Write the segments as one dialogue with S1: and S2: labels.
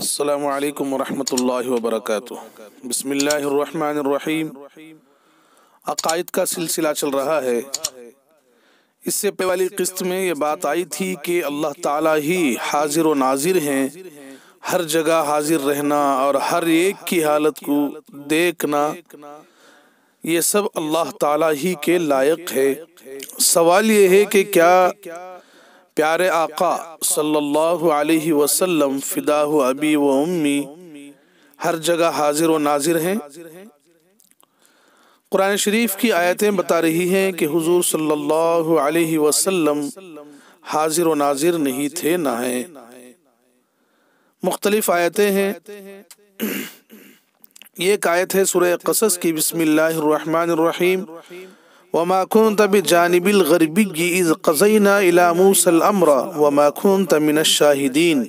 S1: السلام علیکم ورحمۃ اللہ وبرکاتہ بسم اللہ الرحمن الرحیم عقائد کا سلسلہ چل رہا ہے اس سے والی قسط میں یہ بات آئی تھی کہ اللہ تعالیٰ ہی حاضر و ناظر ہیں ہر جگہ حاضر رہنا اور ہر ایک کی حالت کو دیکھنا یہ سب اللہ تعالیٰ ہی کے لائق ہے سوال یہ ہے کہ کیا پیارے آقا صلی اللہ علیہ وسلم ابی و امی ہر جگہ حاضر و ناظر ہیں قرآن شریف کی آیتیں بتا رہی ہیں کہ حضور صلی اللہ علیہ وسلم حاضر و ناظر نہیں تھے نہ ہیں مختلف آیتیں ہیں یہ ایک آیت ہے سورہ قصص کی بسم اللہ الرحمن الرحیم وما كنت بجانب الغربي إذ قضينا إلى موسى الأمر وما كنت من الشاهدين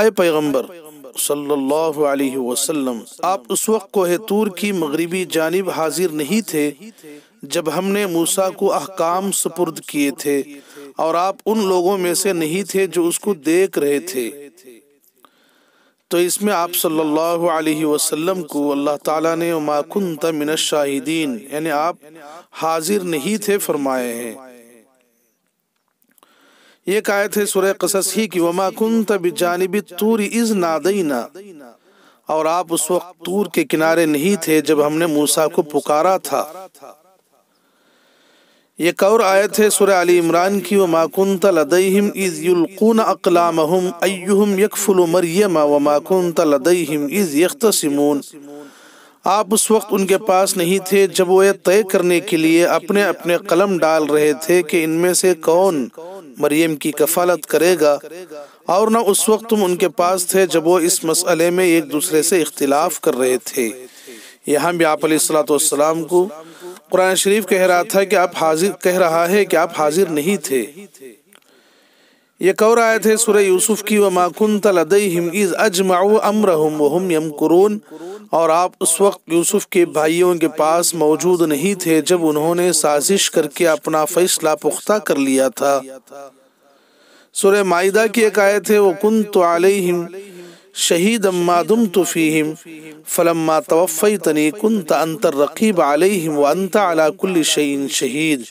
S1: اے پیغمبر صلی اللہ علیہ وسلم آپ اس وقت کوہ تور کی مغربی جانب حاضر نہیں تھے جب ہم نے موسیٰ کو احکام سپرد کیے تھے اور آپ ان لوگوں میں سے نہیں تھے جو اس کو دیکھ رہے تھے تو اس میں آپ صلی اللہ علیہ وسلم کو اللہ تعالیٰ نے وما کنت من الشاہدین یعنی آپ حاضر نہیں تھے فرمائے ہیں یہ قائد ہے سورہ قصص ہی کہ وما کنت بجانب تور از نادینا اور آپ اس وقت تور کے کنارے نہیں تھے جب ہم نے موسیٰ کو پکارا تھا ایک اور آیت ہے سورہ علی عمران کی وما كنت لديهم اذ يلقون اقلامهم ايهم يكفل مريم وما كنت لديهم اذ يختصمون آپ اس وقت ان کے پاس نہیں تھے جب وہ یہ طے کرنے کے لیے اپنے اپنے قلم ڈال رہے تھے کہ ان میں سے کون مریم کی کفالت کرے گا اور نہ اس وقت تم ان کے پاس تھے جب وہ اس مسئلے میں ایک دوسرے سے اختلاف کر رہے تھے یہاں بھی آپ علیہ السلام کو قرآن شریف کہہ رہا تھا کہ آپ حاضر کہہ رہا ہے کہ آپ حاضر نہیں تھے یہ کور آئے تھے سورہ یوسف کی وَمَا كُنْتَ لَدَيْهِمْ اِذْ أَجْمَعُوا أَمْرَهُمْ وَهُمْ يَمْقُرُونَ اور آپ اس وقت یوسف کے بھائیوں کے پاس موجود نہیں تھے جب انہوں نے سازش کر کے اپنا فیصلہ پختہ کر لیا تھا سورہ مائدہ کی ایک آئے تھے وَكُنْتُ عَلَيْهِمْ شہید اما دم تو فلما توفی شئین شہید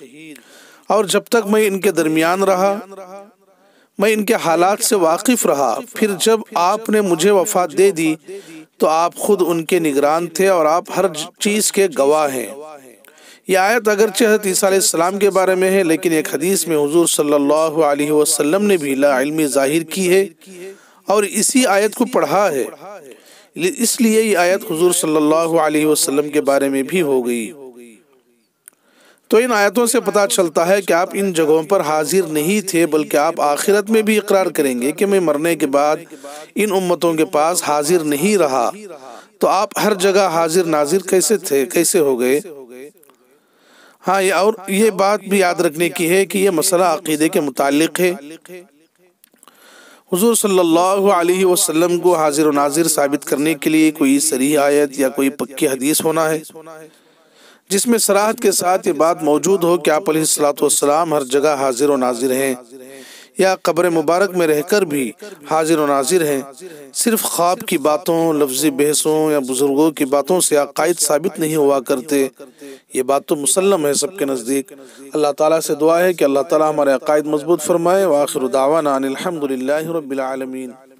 S1: اور جب تک میں ان کے درمیان رہا میں ان کے حالات سے واقف رہا پھر جب آپ نے مجھے وفات دے دی تو آپ خود ان کے نگران تھے اور آپ ہر چیز کے گواہ ہیں یہ آیت اگرچہ حضرت علیہ السلام کے بارے میں ہے لیکن ایک حدیث میں حضور صلی اللہ علیہ وسلم نے بھی لا علمی ظاہر کی ہے اور اسی آیت کو پڑھا ہے اس لیے یہ آیت حضور صلی اللہ علیہ وسلم کے بارے میں بھی ہو گئی تو ان آیتوں سے پتہ چلتا ہے کہ آپ ان جگہوں پر حاضر نہیں تھے بلکہ آپ آخرت میں بھی اقرار کریں گے کہ میں مرنے کے بعد ان امتوں کے پاس حاضر نہیں رہا تو آپ ہر جگہ حاضر ناظر کیسے تھے کیسے ہو گئے ہاں اور یہ بات بھی یاد رکھنے کی ہے کہ یہ مسئلہ عقیدے کے متعلق ہے حضور صلی اللہ علیہ وسلم کو حاضر و ناظر ثابت کرنے کے لیے کوئی آیت یا کوئی پکی حدیث ہونا ہے جس میں سراحت کے ساتھ یہ بات موجود ہو کہ آپ علیہ السلام ہر جگہ حاضر و ناظر ہیں یا قبر مبارک میں رہ کر بھی حاضر و ناظر ہیں صرف خواب کی باتوں لفظی بحثوں یا بزرگوں کی باتوں سے عقائد ثابت نہیں ہوا کرتے یہ بات تو مسلم ہے سب کے نزدیک اللہ تعالیٰ سے دعا ہے کہ اللہ تعالیٰ ہمارے عقائد مضبوط فرمائے وآخر دعوانا ان الحمدللہ رب العالمین